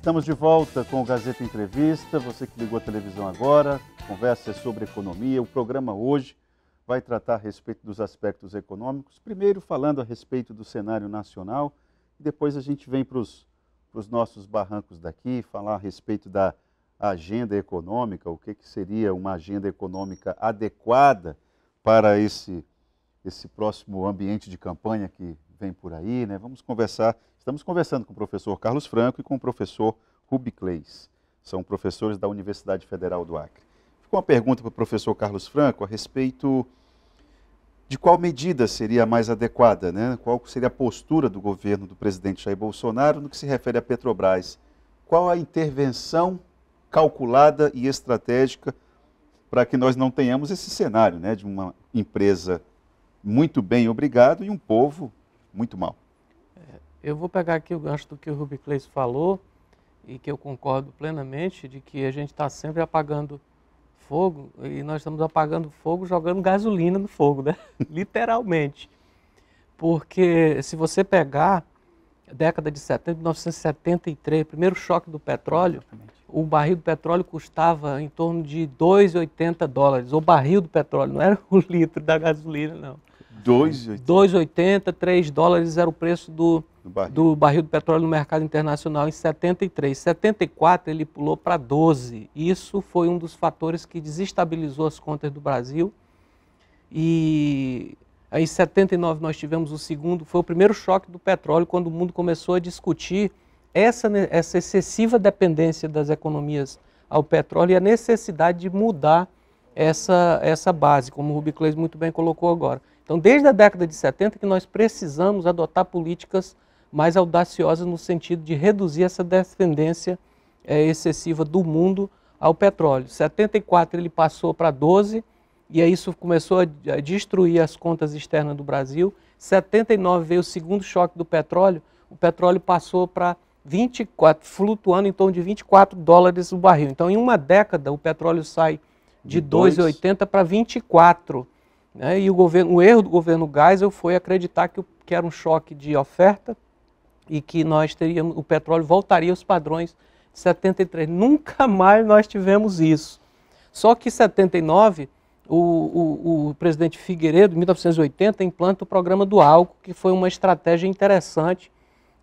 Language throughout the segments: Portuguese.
Estamos de volta com o Gazeta Entrevista. Você que ligou a televisão agora, conversa é sobre economia. O programa hoje vai tratar a respeito dos aspectos econômicos. Primeiro, falando a respeito do cenário nacional, e depois a gente vem para os nossos barrancos daqui, falar a respeito da agenda econômica, o que, que seria uma agenda econômica adequada para esse, esse próximo ambiente de campanha que vem por aí. Né? Vamos conversar Estamos conversando com o professor Carlos Franco e com o professor Rubi Clays. São professores da Universidade Federal do Acre. Ficou uma pergunta para o professor Carlos Franco a respeito de qual medida seria a mais adequada, né? qual seria a postura do governo do presidente Jair Bolsonaro no que se refere à Petrobras. Qual a intervenção calculada e estratégica para que nós não tenhamos esse cenário né, de uma empresa muito bem obrigado e um povo muito mal. Eu vou pegar aqui o gancho do que o Ruby Clays falou e que eu concordo plenamente de que a gente está sempre apagando fogo e nós estamos apagando fogo jogando gasolina no fogo, né? Literalmente. Porque se você pegar década de 70, 1973, primeiro choque do petróleo, Exatamente. o barril do petróleo custava em torno de 2,80 dólares, o barril do petróleo, não era o litro da gasolina, não. 2,80. 2,80, 3 dólares era o preço do, barril. do barril do petróleo no mercado internacional em 73. 74 ele pulou para 12. Isso foi um dos fatores que desestabilizou as contas do Brasil. E aí em 79 nós tivemos o segundo, foi o primeiro choque do petróleo quando o mundo começou a discutir essa, essa excessiva dependência das economias ao petróleo e a necessidade de mudar essa, essa base, como o Rubi muito bem colocou agora. Então, desde a década de 70 que nós precisamos adotar políticas mais audaciosas no sentido de reduzir essa dependência é, eh, excessiva do mundo ao petróleo. 74 ele passou para 12 e aí isso começou a destruir as contas externas do Brasil. 79 veio o segundo choque do petróleo, o petróleo passou para 24, flutuando em torno de 24 dólares o barril. Então, em uma década, o petróleo sai de, de 2,80 para 24 né? E o, governo, o erro do governo Geisel foi acreditar que, que era um choque de oferta e que nós teríamos, o petróleo voltaria aos padrões de 73. Nunca mais nós tivemos isso. Só que em 79, o, o, o presidente Figueiredo, em 1980, implanta o programa do álcool, que foi uma estratégia interessante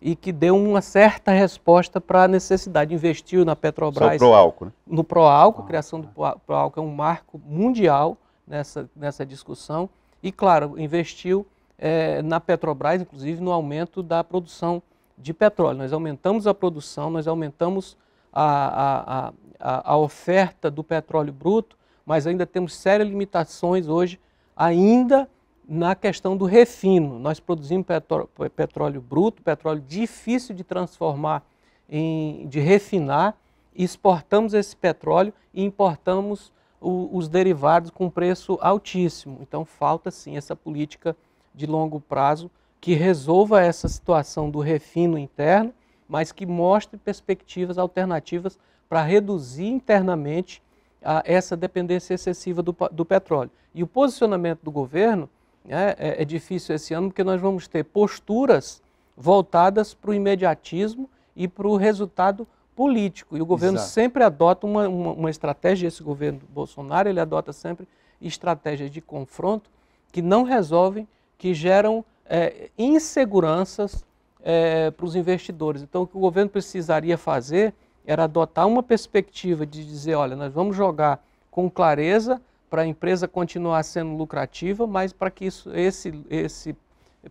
e que deu uma certa resposta para a necessidade. Investiu na Petrobras. Pro álcool, né? No Proálcool, a ah, criação do tá. Proálcool é um marco mundial nessa, nessa discussão e, claro, investiu é, na Petrobras, inclusive, no aumento da produção de petróleo. Nós aumentamos a produção, nós aumentamos a, a, a, a oferta do petróleo bruto, mas ainda temos sérias limitações hoje, ainda na questão do refino. Nós produzimos petró petróleo bruto, petróleo difícil de transformar, em, de refinar, exportamos esse petróleo e importamos o, os derivados com preço altíssimo. Então falta sim essa política de longo prazo que resolva essa situação do refino interno, mas que mostre perspectivas alternativas para reduzir internamente a, ah, essa dependência excessiva do, do, petróleo. E o posicionamento do governo né, é, é difícil esse ano porque nós vamos ter posturas voltadas para o imediatismo e para o resultado político. E o governo Exato. sempre adota uma, uma, uma, estratégia, esse governo Bolsonaro, ele adota sempre estratégias de confronto que não resolvem, que geram é, inseguranças é, para os investidores. Então, o que o governo precisaria fazer era adotar uma perspectiva de dizer: olha, nós vamos jogar com clareza para a empresa continuar sendo lucrativa, mas para que isso, esse, esse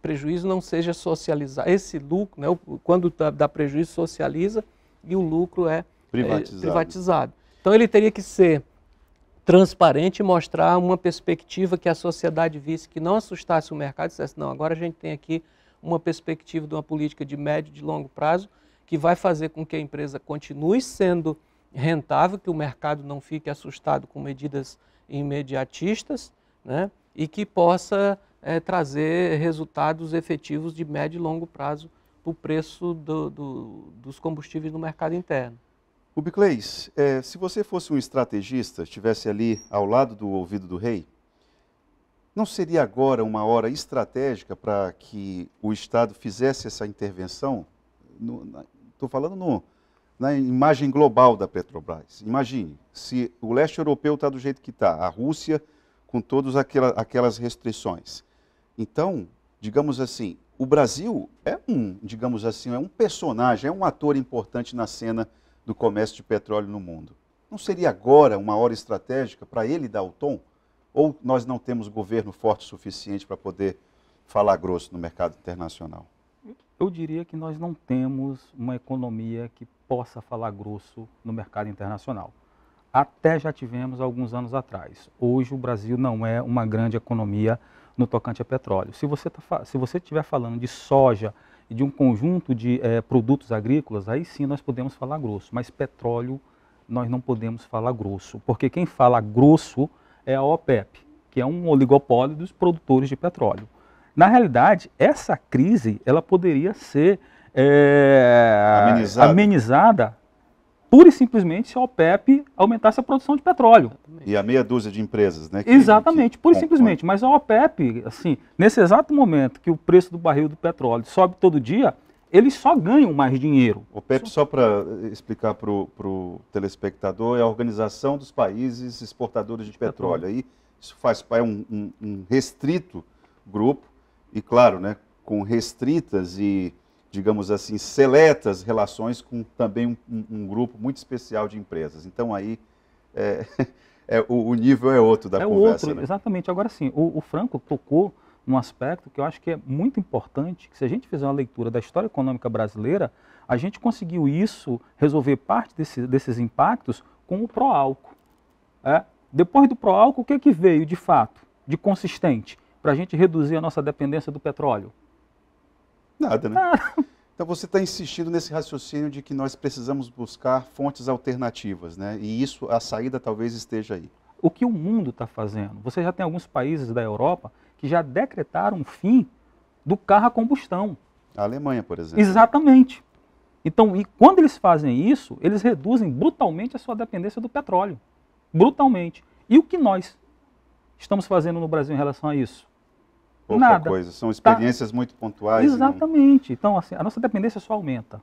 prejuízo não seja socializado. Esse lucro, né, quando tá, dá prejuízo, socializa e o lucro é, é privatizado. É, privatizado. Então ele teria que ser transparente e mostrar uma perspectiva que a sociedade visse, que não assustasse o mercado e dissesse, não, agora a gente tem aqui uma perspectiva de uma política de médio e de longo prazo que vai fazer com que a empresa continue sendo rentável, que o mercado não fique assustado com medidas imediatistas né? e que possa é, trazer resultados efetivos de médio e longo prazo o preço do, do, dos combustíveis no mercado interno. Rubicleis, é, se você fosse um estrategista, estivesse ali ao lado do ouvido do rei, não seria agora uma hora estratégica para que o Estado fizesse essa intervenção? Estou falando no, na imagem global da Petrobras. Imagine, se o leste europeu está do jeito que está, a Rússia com todas aquela, aquelas restrições. Então, digamos assim, o Brasil é um, digamos assim, é um personagem, é um ator importante na cena do comércio de petróleo no mundo. Não seria agora uma hora estratégica para ele dar o tom? Ou nós não temos governo forte o suficiente para poder falar grosso no mercado internacional? Eu diria que nós não temos uma economia que possa falar grosso no mercado internacional. Até já tivemos alguns anos atrás. Hoje o Brasil não é uma grande economia no tocante a petróleo. Se você, tá, se você estiver falando de soja e de um conjunto de é, produtos agrícolas, aí sim nós podemos falar grosso, mas petróleo nós não podemos falar grosso, porque quem fala grosso é a OPEP, que é um oligopólio dos produtores de petróleo. Na realidade, essa crise ela poderia ser é, amenizada. amenizada pura e simplesmente a OPEP aumentasse a produção de petróleo. E a meia dúzia de empresas, né? Que, Exatamente, que... pura e simplesmente. Mas a OPEP, assim, nesse exato momento que o preço do barril do petróleo sobe todo dia, eles só ganham mais dinheiro. O OPEP só para explicar para o telespectador, é a Organização dos Países Exportadores de Petróleo. Petróleo. Aí isso faz parte é um, um, um restrito grupo, e claro, né, com restritas e digamos assim, seletas relações com também um, um, grupo muito especial de empresas. Então aí é, é, o, o, nível é outro da é conversa. Outro, né? Exatamente. Agora sim, o, o, Franco tocou num aspecto que eu acho que é muito importante, que se a gente fizer uma leitura da história econômica brasileira, a gente conseguiu isso, resolver parte desse, desses impactos com o pró-álcool. É? Depois do pró-álcool, o que, é que veio de fato, de consistente, para a gente reduzir a nossa dependência do petróleo? Nada, né? Ah. Então você está insistindo nesse raciocínio de que nós precisamos buscar fontes alternativas, né? E isso, a saída talvez esteja aí. O que o mundo está fazendo? Você já tem alguns países da Europa que já decretaram o fim do carro a combustão. A Alemanha, por exemplo. Exatamente. Então, e quando eles fazem isso, eles reduzem brutalmente a sua dependência do petróleo. Brutalmente. E o que nós estamos fazendo no Brasil em relação a isso? pouca Nada. coisa. São tá. experiências tá... muito pontuais. Exatamente. Não... Então, assim, a nossa dependência só aumenta.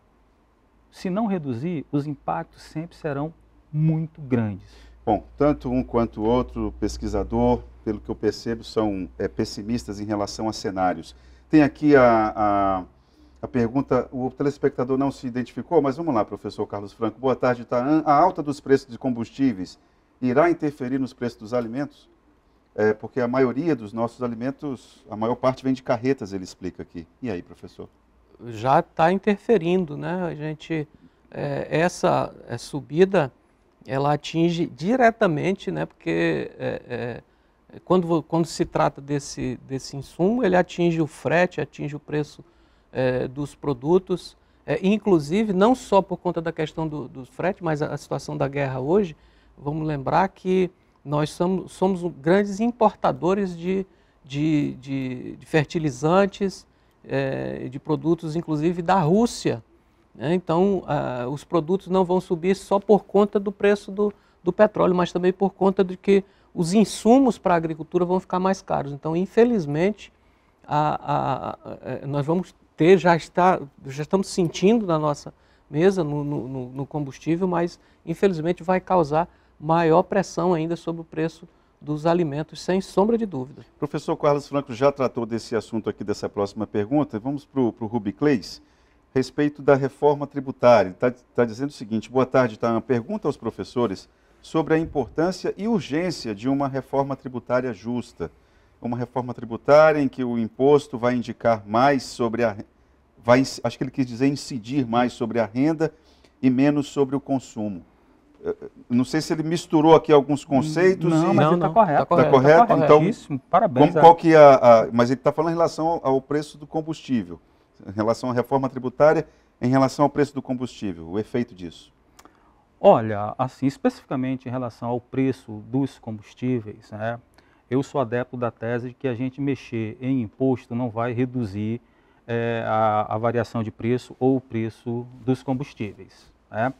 Se não reduzir, os impactos sempre serão muito grandes. Bom, tanto um quanto o outro pesquisador, pelo que eu percebo, são é, pessimistas em relação a cenários. Tem aqui a, a, a, pergunta, o telespectador não se identificou, mas vamos lá, professor Carlos Franco. Boa tarde, Taan. A alta dos preços de combustíveis irá interferir nos preços dos alimentos? É, porque a maioria dos nossos alimentos, a maior parte vem de carretas, ele explica aqui. E aí, professor? Já está interferindo, né? A gente, é, essa subida, ela atinge diretamente, né? Porque é, é quando, quando se trata desse, desse insumo, ele atinge o frete, atinge o preço é, dos produtos, é, inclusive não só por conta da questão do, do frete, mas a, a situação da guerra hoje, vamos lembrar que nós somos, somos grandes importadores de, de, de, de fertilizantes, é, de produtos, inclusive da Rússia. Né? Então, ah, os produtos não vão subir só por conta do preço do, do petróleo, mas também por conta de que os insumos para a agricultura vão ficar mais caros. Então, infelizmente, a, a, a, eh, nós vamos ter, já, está, já estamos sentindo na nossa mesa, no, no, no combustível, mas infelizmente vai causar maior pressão ainda sobre o preço dos alimentos, sem sombra de dúvida. Professor Carlos Franco já tratou desse assunto aqui, dessa próxima pergunta. Vamos para o Rubi Cleis, respeito da reforma tributária. Está tá dizendo o seguinte, boa tarde, tá? Uma pergunta aos professores sobre a importância e urgência de uma reforma tributária justa. Uma reforma tributária em que o imposto vai indicar mais sobre a... Vai, acho que ele quis dizer incidir mais sobre a renda e menos sobre o consumo. Não sei se ele misturou aqui alguns conceitos. Não, e... mas não, está correto. Está correto. Tá correto? Tá correto. Então, parabéns. Como, qual que é a, a... Mas ele está falando em relação ao preço do combustível, em relação à reforma tributária, em relação ao preço do combustível, o efeito disso. Olha, assim, especificamente em relação ao preço dos combustíveis, né, eu sou adepto da tese de que a gente mexer em imposto não vai reduzir é, a, a, variação de preço ou o preço dos combustíveis. Né?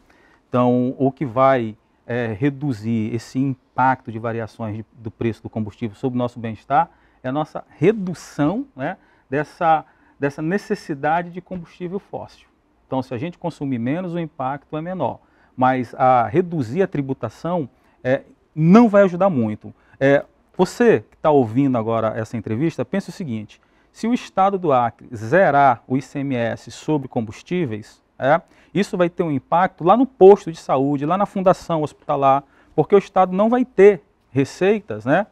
Então, o que vai é, reduzir esse impacto de variações de, do preço do combustível sobre o nosso bem-estar é a nossa redução né, dessa, dessa necessidade de combustível fóssil. Então, se a gente consumir menos, o impacto é menor. Mas a reduzir a tributação é, não vai ajudar muito. É, você que está ouvindo agora essa entrevista, pense o seguinte: se o Estado do Acre zerar o ICMS sobre combustíveis, é? Isso vai ter um impacto lá no posto de saúde, lá na fundação hospitalar, porque o Estado não vai ter receitas né,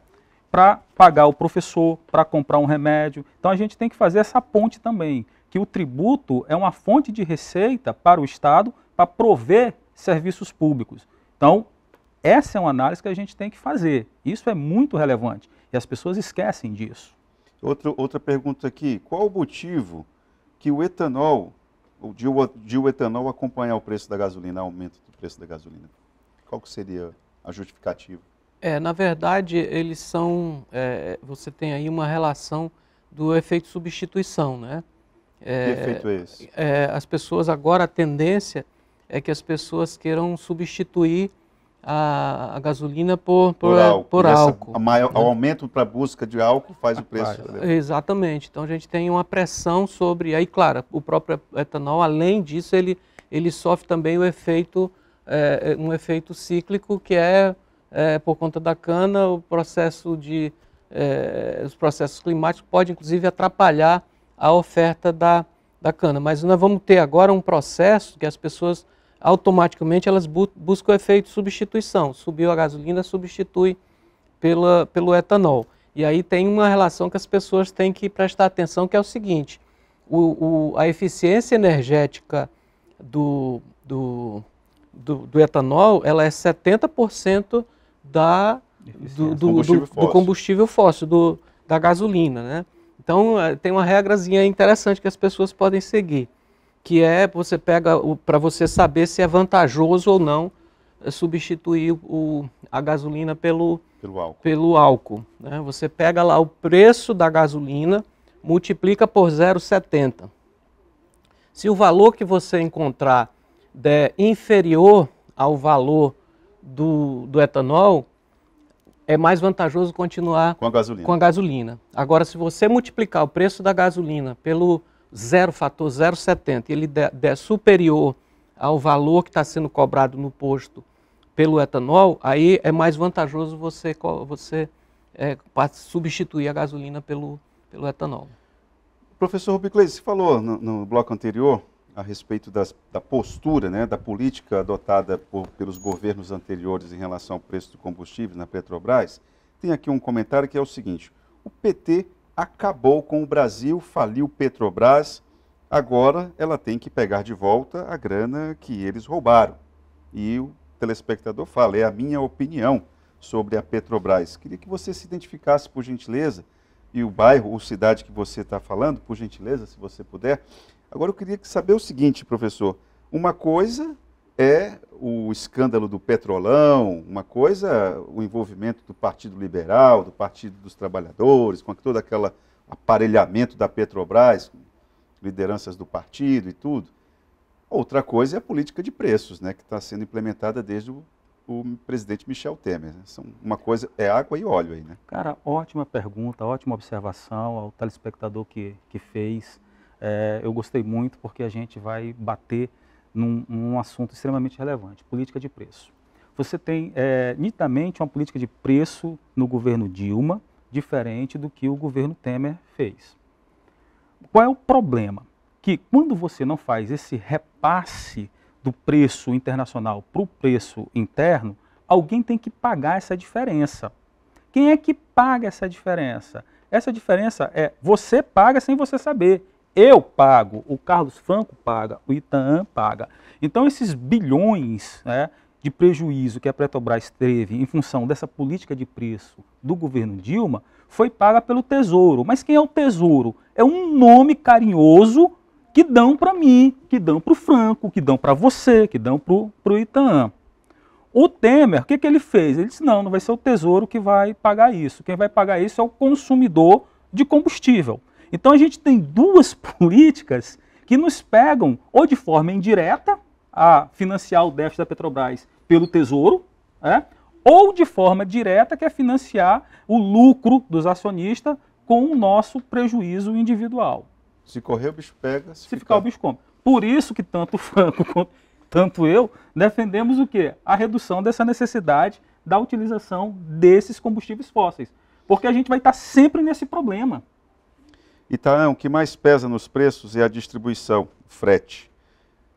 para pagar o professor, para comprar um remédio. Então a gente tem que fazer essa ponte também, que o tributo é uma fonte de receita para o Estado para prover serviços públicos. Então, essa é uma análise que a gente tem que fazer. Isso é muito relevante e as pessoas esquecem disso. outra outra pergunta aqui: qual o motivo que o etanol o etanol acompanhar o preço da gasolina, o aumento do preço da gasolina? Qual que seria a justificativa? É, na verdade, eles são. É, você tem aí uma relação do efeito substituição, né? É, que efeito é esse? É, as pessoas agora a tendência é que as pessoas queiram substituir a, a gasolina por, por, por álcool. Por né? O aumento para a busca de álcool faz o preço. exatamente. Então a gente tem uma pressão sobre. Aí, claro, o próprio etanol, além disso, ele, ele sofre também o efeito, é, é um efeito cíclico que é, é, por conta da cana, o processo de. É, os processos climáticos pode inclusive atrapalhar a oferta da, da cana. Mas nós vamos ter agora um processo que as pessoas automaticamente elas bu buscam o efeito substituição. Subiu a gasolina, substitui pela, pelo etanol. E aí tem uma relação que as pessoas têm que prestar atenção, que é o seguinte, o, o, a eficiência energética do, do, do, do, etanol ela é 70% da, do, combustível do, combustível fóssil, da gasolina. Né? Então eh, tem uma regrazinha interessante que as pessoas podem seguir que é você pega para você saber se é vantajoso ou não eh, substituir o, a gasolina pelo, pelo álcool. Pelo álcool né? Você pega lá o preço da gasolina, multiplica por 0,70. Se o valor que você encontrar é inferior ao valor do, do etanol, é mais vantajoso continuar com a, gasolina. com a gasolina. Agora, se você multiplicar o preço da gasolina pelo zero fator 0,70, ele der, der superior ao valor que está sendo cobrado no posto pelo etanol, aí é mais vantajoso você, você é, substituir a gasolina pelo, pelo etanol. Professor Rubiclei, você falou no, no, bloco anterior a respeito das, da postura, né, da política adotada por, pelos governos anteriores em relação ao preço do combustível na Petrobras. Tem aqui um comentário que é o seguinte: o PT acabou com o Brasil, faliu Petrobras, agora ela tem que pegar de volta a grana que eles roubaram. E o telespectador fala, é a minha opinião sobre a Petrobras. Queria que você se identificasse, por gentileza, e o bairro ou cidade que você está falando, por gentileza, se você puder. Agora eu queria saber o seguinte, professor. Uma coisa é o escândalo do petrolão, uma coisa, o envolvimento do Partido Liberal, do Partido dos Trabalhadores, com todo aquele aparelhamento da Petrobras, lideranças do partido e tudo. Outra coisa é a política de preços, né, que está sendo implementada desde o, o presidente Michel Temer. Né? São uma coisa é água e óleo aí, né? Cara, ótima pergunta, ótima observação ao telespectador que, que fez. É, eu gostei muito porque a gente vai bater num, num assunto extremamente relevante, política de preço. Você tem é, nitidamente uma política de preço no governo Dilma, diferente do que o governo Temer fez. Qual é o problema? Que quando você não faz esse repasse do preço internacional para o preço interno, alguém tem que pagar essa diferença. Quem é que paga essa diferença? Essa diferença é você paga sem você saber. Eu pago, o Carlos Franco paga, o Itaam paga. Então esses bilhões né, de prejuízo que a Petrobras teve em função dessa política de preço do governo Dilma foi paga pelo Tesouro. Mas quem é o Tesouro? É um nome carinhoso que dão para mim, que dão para o Franco, que dão para você, que dão para o Itaam. O Temer, o que, que ele fez? Ele disse: não, não vai ser o Tesouro que vai pagar isso. Quem vai pagar isso é o consumidor de combustível. Então a gente tem duas políticas que nos pegam ou de forma indireta a financiar o déficit da Petrobras pelo Tesouro, é? ou de forma direta que é financiar o lucro dos acionistas com o nosso prejuízo individual. Se correr o bicho pega, se, se ficar... ficar o bicho come. Por isso que tanto o Franco quanto tanto eu defendemos o quê? A redução dessa necessidade da utilização desses combustíveis fósseis, porque a gente vai estar sempre nesse problema. Itaã, o que mais pesa nos preços é a distribuição, o frete.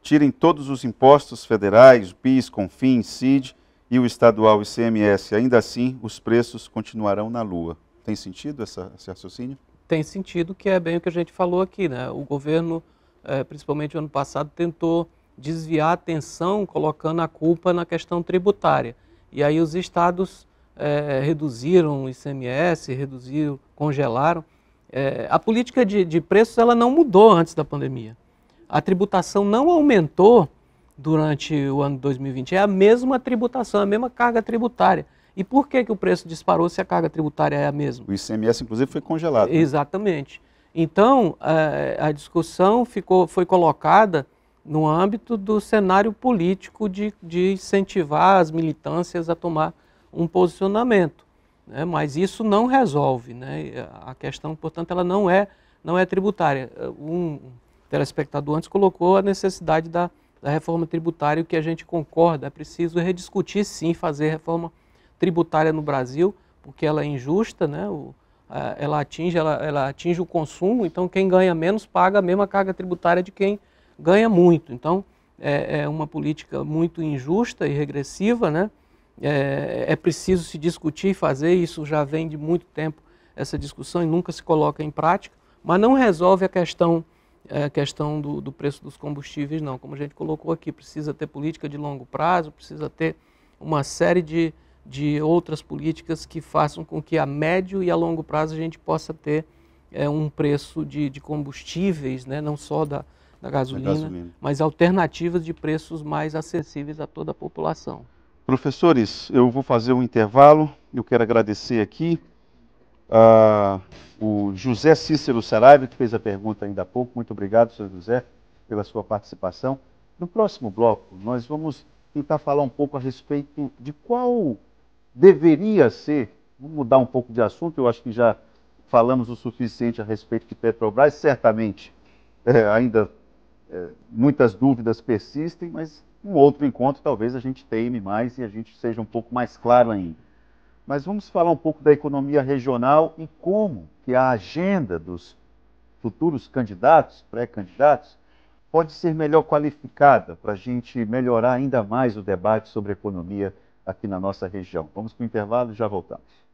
Tirem todos os impostos federais, PIS, CONFINS, CID e o estadual ICMS. Ainda assim, os preços continuarão na lua. Tem sentido essa, esse raciocínio? Tem sentido, que é bem o que a gente falou aqui. Né? O governo, é, principalmente no ano passado, tentou desviar a atenção colocando a culpa na questão tributária. E aí os estados é, reduziram o ICMS, reduziram, congelaram. É, a política de, de, preços ela não mudou antes da pandemia. A tributação não aumentou durante o ano 2020. É a mesma tributação, a mesma carga tributária. E por que, que o preço disparou se a carga tributária é a mesma? O ICMS, inclusive, foi congelado. Né? Exatamente. Então, a, é, a discussão ficou, foi colocada no âmbito do cenário político de, de incentivar as militâncias a tomar um posicionamento. Né? Mas isso não resolve. Né? A questão, portanto, ela não é, não é tributária. Um telespectador antes colocou a necessidade da, da reforma tributária, o que a gente concorda. É preciso rediscutir, sim, fazer reforma tributária no Brasil, porque ela é injusta, né? O, ela atinge, ela, ela, atinge o consumo, então quem ganha menos paga a mesma carga tributária de quem ganha muito. Então é, é uma política muito injusta e regressiva, né? é, é preciso se discutir e fazer, isso já vem de muito tempo essa discussão e nunca se coloca em prática, mas não resolve a questão, é, a questão do, do, preço dos combustíveis, não. Como a gente colocou aqui, precisa ter política de longo prazo, precisa ter uma série de, de outras políticas que façam com que a médio e a longo prazo a gente possa ter é, um preço de, de combustíveis, né, não só da, da gasolina, gasolina, mas alternativas de preços mais acessíveis a toda a população. Professores, eu vou fazer um intervalo. Eu quero agradecer aqui uh, o José Cícero Saraiva, que fez a pergunta ainda há pouco. Muito obrigado, senhor José, pela sua participação. No próximo bloco, nós vamos tentar falar um pouco a respeito de qual deveria ser, vamos mudar um pouco de assunto, eu acho que já falamos o suficiente a respeito de Petrobras, certamente é, ainda é, muitas dúvidas persistem, mas um outro encontro talvez a gente teime mais e a gente seja um pouco mais claro ainda. Mas vamos falar um pouco da economia regional e como que a agenda dos futuros candidatos, pré-candidatos, pode ser melhor qualificada para a gente melhorar ainda mais o debate sobre economia aqui na nossa região. Vamos para o intervalo e já voltamos.